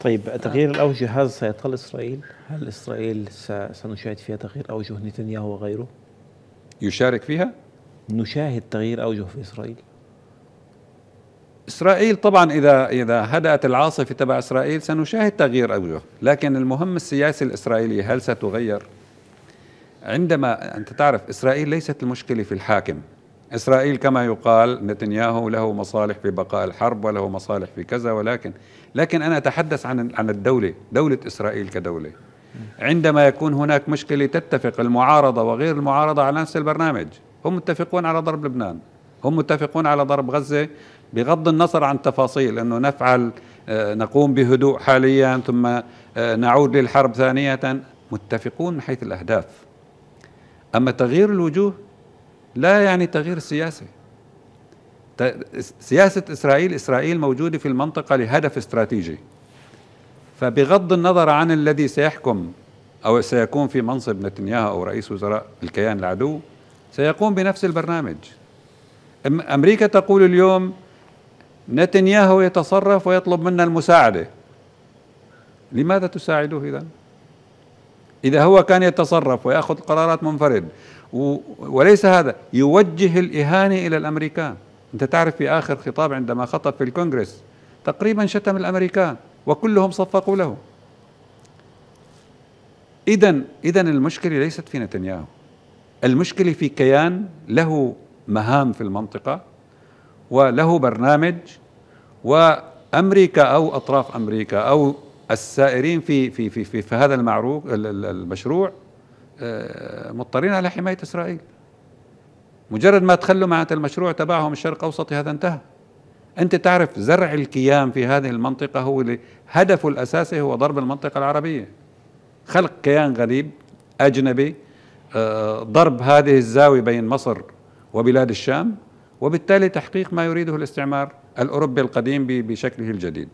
طيب آه. تغيير الاوجه هذا سيطل اسرائيل؟ هل اسرائيل سنشاهد فيها تغيير اوجه نتنياهو وغيره؟ يشارك فيها؟ نشاهد تغيير اوجه في اسرائيل اسرائيل طبعا اذا اذا هدات العاصفه تبع اسرائيل سنشاهد تغيير اوجه، لكن المهم السياسي الاسرائيلي هل ستغير؟ عندما انت تعرف اسرائيل ليست المشكله في الحاكم، إسرائيل كما يقال نتنياهو له مصالح في بقاء الحرب وله مصالح في كذا ولكن لكن أنا أتحدث عن عن الدولة دولة إسرائيل كدولة عندما يكون هناك مشكلة تتفق المعارضة وغير المعارضة على نفس البرنامج هم متفقون على ضرب لبنان هم متفقون على ضرب غزة بغض النظر عن التفاصيل أنه نفعل آه، نقوم بهدوء حاليا ثم آه، نعود للحرب ثانية متفقون من حيث الأهداف أما تغيير الوجوه لا يعني تغيير سياسي سياسة إسرائيل إسرائيل موجودة في المنطقة لهدف استراتيجي فبغض النظر عن الذي سيحكم أو سيكون في منصب نتنياهو أو رئيس وزراء الكيان العدو سيقوم بنفس البرنامج أمريكا تقول اليوم نتنياهو يتصرف ويطلب منا المساعدة لماذا تساعده إذا؟ إذا هو كان يتصرف ويأخذ قرارات منفرد وليس هذا يوجه الإهانة إلى الأمريكان أنت تعرف في آخر خطاب عندما خطب في الكونغرس تقريبا شتم الأمريكان وكلهم صفقوا له إذا إذا المشكلة ليست في نتنياهو المشكلة في كيان له مهام في المنطقة وله برنامج وأمريكا أو أطراف أمريكا أو السائرين في في في في, في هذا المعروف المشروع آه، مضطرين على حماية إسرائيل مجرد ما تخلوا مع المشروع تبعهم الشرق أوسطي هذا انتهى أنت تعرف زرع الكيان في هذه المنطقة هو اللي هدفه الأساسي هو ضرب المنطقة العربية خلق كيان غريب أجنبي آه، ضرب هذه الزاوية بين مصر وبلاد الشام وبالتالي تحقيق ما يريده الاستعمار الأوروبي القديم بشكله الجديد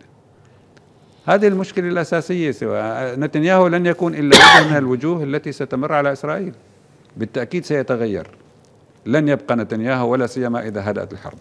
هذه المشكلة الأساسية سواء نتنياهو لن يكون إلا وجه من الوجوه التي ستمر على إسرائيل بالتأكيد سيتغير لن يبقى نتنياهو ولا سيما إذا هدأت الحرب